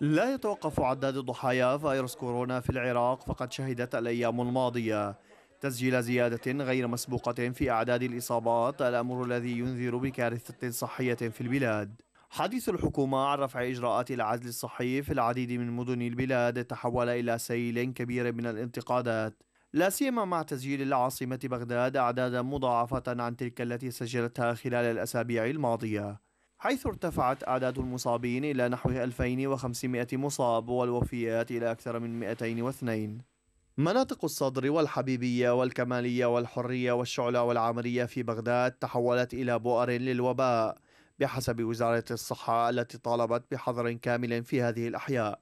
لا يتوقف عداد ضحايا فيروس كورونا في العراق فقد شهدت الأيام الماضية تسجيل زيادة غير مسبوقة في أعداد الإصابات الأمر الذي ينذر بكارثة صحية في البلاد حديث الحكومة عن رفع إجراءات العزل الصحي في العديد من مدن البلاد تحول إلى سيل كبير من الانتقادات لا سيما مع تسجيل العاصمة بغداد أعدادا مضاعفة عن تلك التي سجلتها خلال الأسابيع الماضية حيث ارتفعت أعداد المصابين إلى نحو 2500 مصاب والوفيات إلى أكثر من 202 مناطق الصدر والحبيبية والكمالية والحرية والشعلة والعمرية في بغداد تحولت إلى بؤر للوباء بحسب وزارة الصحة التي طالبت بحظر كامل في هذه الأحياء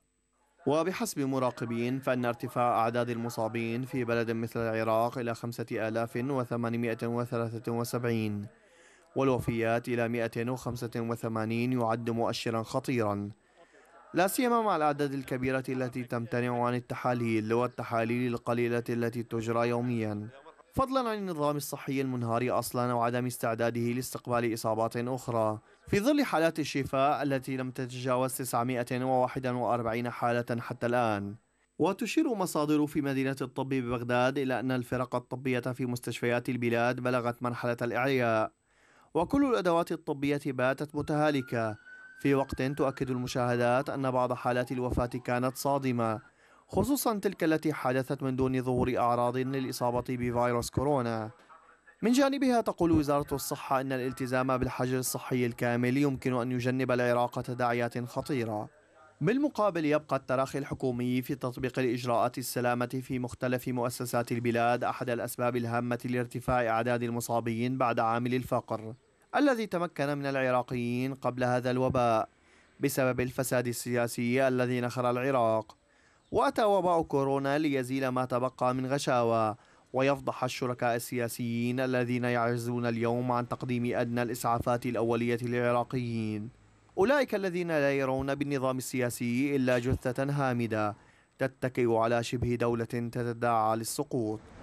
وبحسب مراقبين فإن ارتفاع أعداد المصابين في بلد مثل العراق إلى 5873 والوفيات إلى 185 يعد مؤشرا خطيرا لا سيما مع الأعداد الكبيرة التي تمتنع عن التحاليل والتحاليل القليلة التي تجرى يوميا فضلا عن النظام الصحي المنهار أصلا وعدم استعداده لاستقبال إصابات أخرى في ظل حالات الشفاء التي لم تتجاوز 941 حالة حتى الآن وتشير مصادر في مدينة الطب ببغداد إلى أن الفرق الطبية في مستشفيات البلاد بلغت مرحلة الإعياء وكل الأدوات الطبية باتت متهالكة في وقت تؤكد المشاهدات أن بعض حالات الوفاة كانت صادمة خصوصا تلك التي حدثت من دون ظهور أعراض للإصابة بفيروس كورونا من جانبها تقول وزارة الصحة أن الالتزام بالحجر الصحي الكامل يمكن أن يجنب العراق تداعيات خطيرة بالمقابل يبقى التراخي الحكومي في تطبيق الإجراءات السلامة في مختلف مؤسسات البلاد أحد الأسباب الهامة لارتفاع أعداد المصابين بعد عامل الفقر الذي تمكن من العراقيين قبل هذا الوباء بسبب الفساد السياسي الذي نخر العراق وأتى وباء كورونا ليزيل ما تبقى من غشاوة ويفضح الشركاء السياسيين الذين يعجزون اليوم عن تقديم أدنى الإسعافات الأولية للعراقيين أولئك الذين لا يرون بالنظام السياسي إلا جثة هامدة تتكئ على شبه دولة تتداعى للسقوط